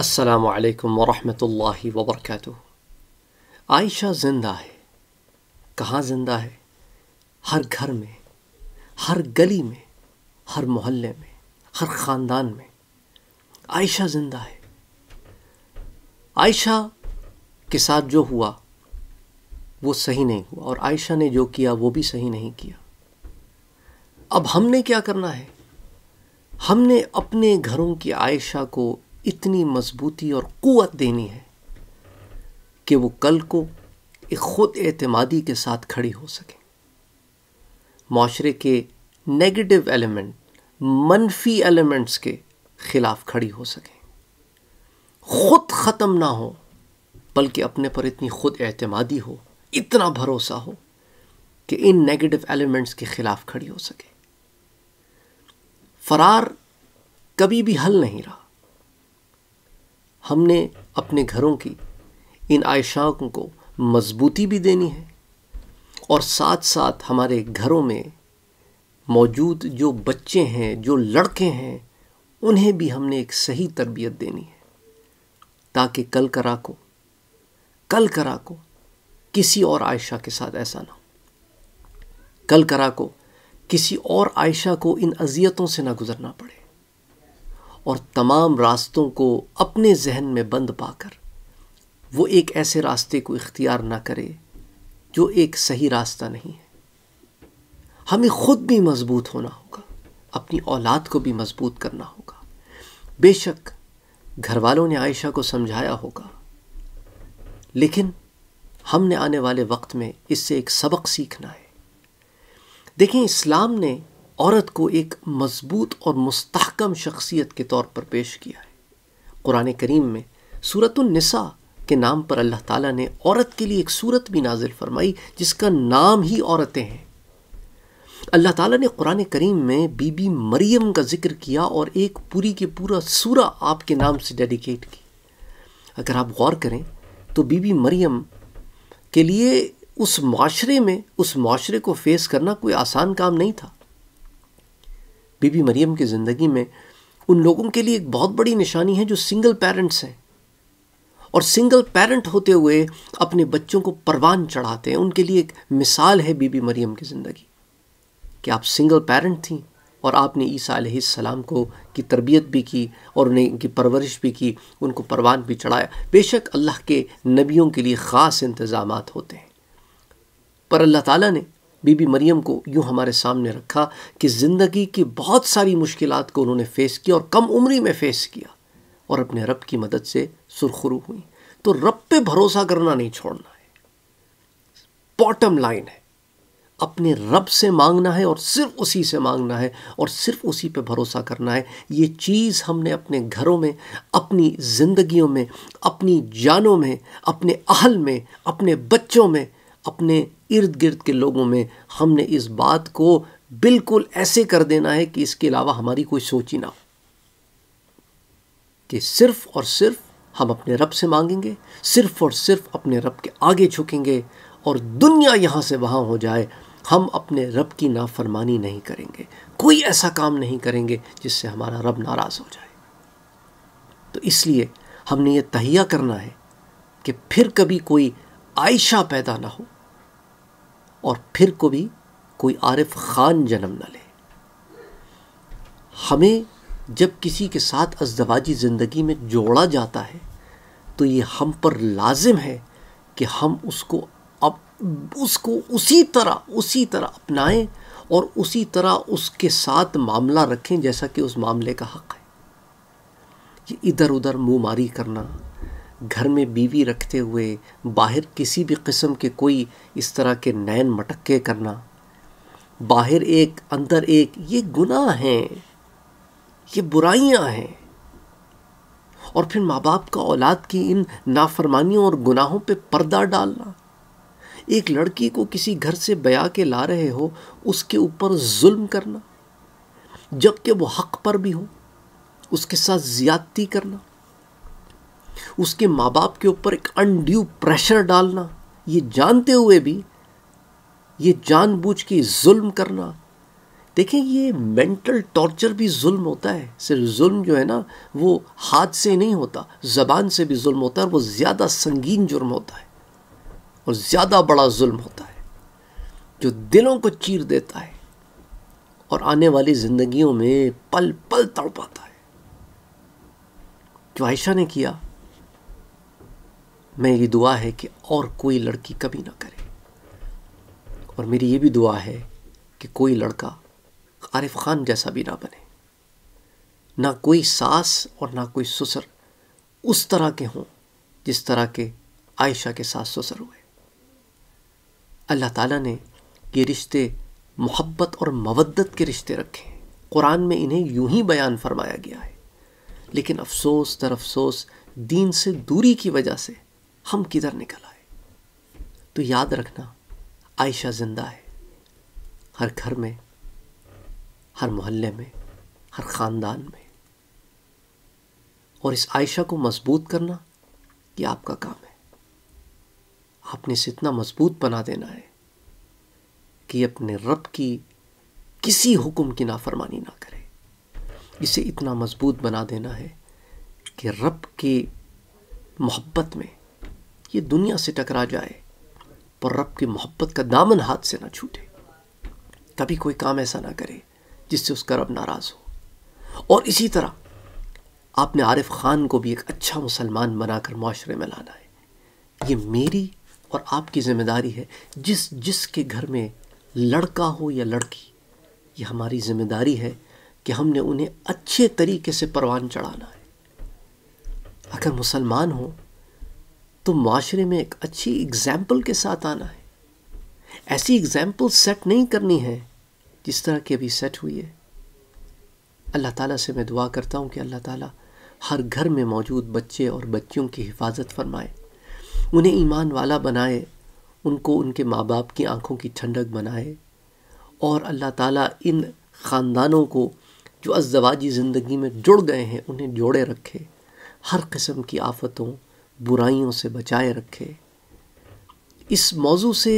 असलकम वरहमल वबरक आयशा ज़िंदा है कहाँ ज़िंदा है हर घर में हर गली में हर मोहल्ले में हर ख़ानदान में आयशा ज़िंदा है आयशा के साथ जो हुआ वो सही नहीं हुआ और आयशा ने जो किया वो भी सही नहीं किया अब हमने क्या करना है हमने अपने घरों की आयशा को इतनी मजबूती और क़वत देनी है कि वो कल को एक ख़ुद एतमादी के साथ खड़ी हो सके माशरे के नेगेटिव एलिमेंट मनफी एलिमेंट्स के ख़िलाफ़ खड़ी हो सके ख़ुद ख़त्म ना हो बल्कि अपने पर इतनी ख़ुद एतमादी हो इतना भरोसा हो कि इन नेगेटिव एलिमेंट्स के ख़िलाफ़ खड़ी हो सके फ़रार कभी भी हल नहीं रहा हमने अपने घरों की इन आयशाओं को मजबूती भी देनी है और साथ साथ हमारे घरों में मौजूद जो बच्चे हैं जो लड़के हैं उन्हें भी हमने एक सही तरबियत देनी है ताकि कल करा को कल करा को किसी और आयशा के साथ ऐसा ना हो कल करा को किसी और आयशा को इन अजियतों से ना गुजरना पड़े और तमाम रास्तों को अपने जहन में बंद पाकर वो एक ऐसे रास्ते को इख्तियार ना करे जो एक सही रास्ता नहीं है हमें ख़ुद भी मजबूत होना होगा अपनी औलाद को भी मजबूत करना होगा बेशक घर वालों ने आयशा को समझाया होगा लेकिन हमने आने वाले वक्त में इससे एक सबक सीखना है देखें इस्लाम ने औरत को एक मजबूत और मुस्तकम शख्सियत के तौर पर पेश किया है कुरान करीम में सूरत के नाम पर अल्लाह ताला ने औरत के लिए एक सूरत भी नाजिल फरमाई जिसका नाम ही औरतें हैं अल्लाह ताला ने कुरान करीम में बीबी मरियम का जिक्र किया और एक पूरी के पूरा सूरा आपके नाम से डेडिकेट की अगर आप गौर करें तो बीबी मरियम के लिए उस माशरे में उस माशरे को फेस करना कोई आसान काम नहीं था बीबी मरियम की ज़िंदगी में उन लोगों के लिए एक बहुत बड़ी निशानी है जो सिंगल पेरेंट्स हैं और सिंगल पेरेंट होते हुए अपने बच्चों को परवान चढ़ाते हैं उनके लिए एक मिसाल है बीबी मरियम की ज़िंदगी कि आप सिंगल पेरेंट थी और आपने ईसा सलाम को की तरबियत भी की और उन्हें उनकी परवरिश भी की उनको परवान भी चढ़ाया बेशक अल्लाह के नबियों के लिए ख़ास इंतज़ाम होते हैं पर अल्लाह ताला ने बीबी मरियम को यूँ हमारे सामने रखा कि ज़िंदगी की बहुत सारी मुश्किल को उन्होंने फ़ेस किया और कम उम्री में फ़ेस किया और अपने रब की मदद से सुरखरू हुई तो रब पे भरोसा करना नहीं छोड़ना है बॉटम लाइन है अपने रब से मांगना है और सिर्फ उसी से मांगना है और सिर्फ उसी पे भरोसा करना है ये चीज़ हमने अपने घरों में अपनी ज़िंदगियों में अपनी जानों में अपने अहल में अपने बच्चों में अपने इर्द गिर्द के लोगों में हमने इस बात को बिल्कुल ऐसे कर देना है कि इसके अलावा हमारी कोई सोच ही ना हो कि सिर्फ और सिर्फ हम अपने रब से मांगेंगे सिर्फ और सिर्फ अपने रब के आगे झुकेंगे और दुनिया यहाँ से वहाँ हो जाए हम अपने रब की नाफरमानी नहीं करेंगे कोई ऐसा काम नहीं करेंगे जिससे हमारा रब नाराज़ हो जाए तो इसलिए हमने ये तहिया करना है कि फिर कभी कोई आयशा पैदा ना हो और फिर को भी कोई आरिफ ख़ान जन्म न ले हमें जब किसी के साथ अजदवाजी ज़िंदगी में जोड़ा जाता है तो ये हम पर लाजिम है कि हम उसको अब उसको उसी तरह उसी तरह अपनाएं और उसी तरह उसके साथ मामला रखें जैसा कि उस मामले का हक़ है ये इधर उधर मुँह मारी करना घर में बीवी रखते हुए बाहर किसी भी किस्म के कोई इस तरह के नैन मटक्के करना बाहर एक अंदर एक ये गुनाह हैं ये बुराइयां हैं और फिर माँ बाप का औलाद की इन नाफरमानियों और गुनाहों पे पर्दा डालना एक लड़की को किसी घर से बया के ला रहे हो उसके ऊपर जुल्म करना जबकि वो हक पर भी हो उसके साथ ज़्यादती करना उसके माँ बाप के ऊपर एक अनड्यू प्रेशर डालना ये जानते हुए भी ये जानबूझ के जुल्म करना देखें ये मेंटल टॉर्चर भी जुल्म होता है सिर्फ जुल्म जो है ना वो हाथ से नहीं होता ज़बान से भी जुल्म होता है वो ज़्यादा संगीन जुर्म होता है और ज़्यादा बड़ा जुल्म होता है जो दिलों को चीर देता है और आने वाली ज़िंदगियों में पल पल तड़पाता है जो आयशा ने किया मेरी दुआ है कि और कोई लड़की कभी ना करे और मेरी ये भी दुआ है कि कोई लड़का आरिफ खान जैसा भी ना बने ना कोई सास और ना कोई ससुर उस तरह के हों जिस तरह के आयशा के सास ससुर हुए अल्लाह ताला ने ये रिश्ते मोहब्बत और मवद्दत के रिश्ते रखे हैं कुरान में इन्हें यूं ही बयान फरमाया गया है लेकिन अफसोस दर अफसोस दीन से दूरी की वजह से हम किधर निकल आए तो याद रखना आयशा जिंदा है हर घर में हर मोहल्ले में हर ख़ानदान में और इस आयशा को मजबूत करना ये आपका काम है आपने इसे इतना मजबूत बना देना है कि अपने रब की किसी हुक्म की नाफरमानी ना करे इसे इतना मजबूत बना देना है कि रब की मोहब्बत में ये दुनिया से टकरा जाए पर रब की मोहब्बत का दामन हाथ से ना छूटे कभी कोई काम ऐसा ना करे जिससे उसका रब नाराज़ हो और इसी तरह आपने आरिफ ख़ान को भी एक अच्छा मुसलमान बनाकर माशरे में लाना है ये मेरी और आपकी ज़िम्मेदारी है जिस जिस के घर में लड़का हो या लड़की ये हमारी ज़िम्मेदारी है कि हमने उन्हें अच्छे तरीके से परवान चढ़ाना है अगर मुसलमान हो तो माशरे में एक अच्छी एग्जाम्पल के साथ आना है ऐसी एग्जाम्पल सेट नहीं करनी है जिस तरह की अभी सेट हुई है अल्लाह ताला से मैं दुआ करता हूँ कि अल्लाह ताला हर घर में मौजूद बच्चे और बच्चियों की हिफाजत फरमाए उन्हें ईमान वाला बनाए उनको उनके माँ बाप की आँखों की ठंडक बनाए और अल्लाह ताला इन ख़ानदानों को जो अजवाजी ज़िंदगी में जुड़ गए हैं उन्हें जोड़े रखे हर किस्म की आफतों बुराइयों से बचाए रखे इस मौजू से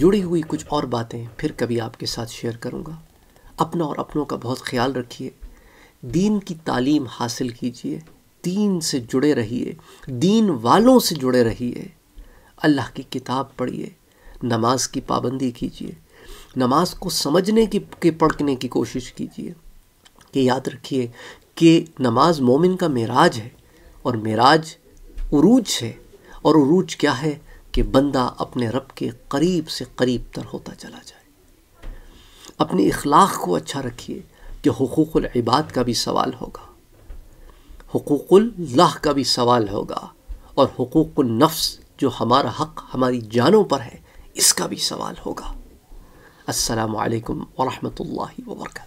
जुड़ी हुई कुछ और बातें फिर कभी आपके साथ शेयर करूँगा अपना और अपनों का बहुत ख्याल रखिए दीन की तालीम हासिल कीजिए दीन से जुड़े रहिए दीन वालों से जुड़े रहिए अल्लाह की किताब पढ़िए नमाज की पाबंदी कीजिए नमाज को समझने की के पढ़ने की कोशिश कीजिए कि याद रखिए कि नमाज मोमिन का मेराज है और मेराज उरूज है और उरूज क्या है कि बंदा अपने रब के करीब से करीब तर होता चला जाए अपने इखलाक़ को अच्छा रखिए कि हकूक़ुल इबाद का भी सवाल होगा हकूक़ल्लाह का भी सवाल होगा और हकूक़ुल नफ्स जो हमारा हक हमारी जानों पर है इसका भी सवाल होगा असलकम वरहमल वर्का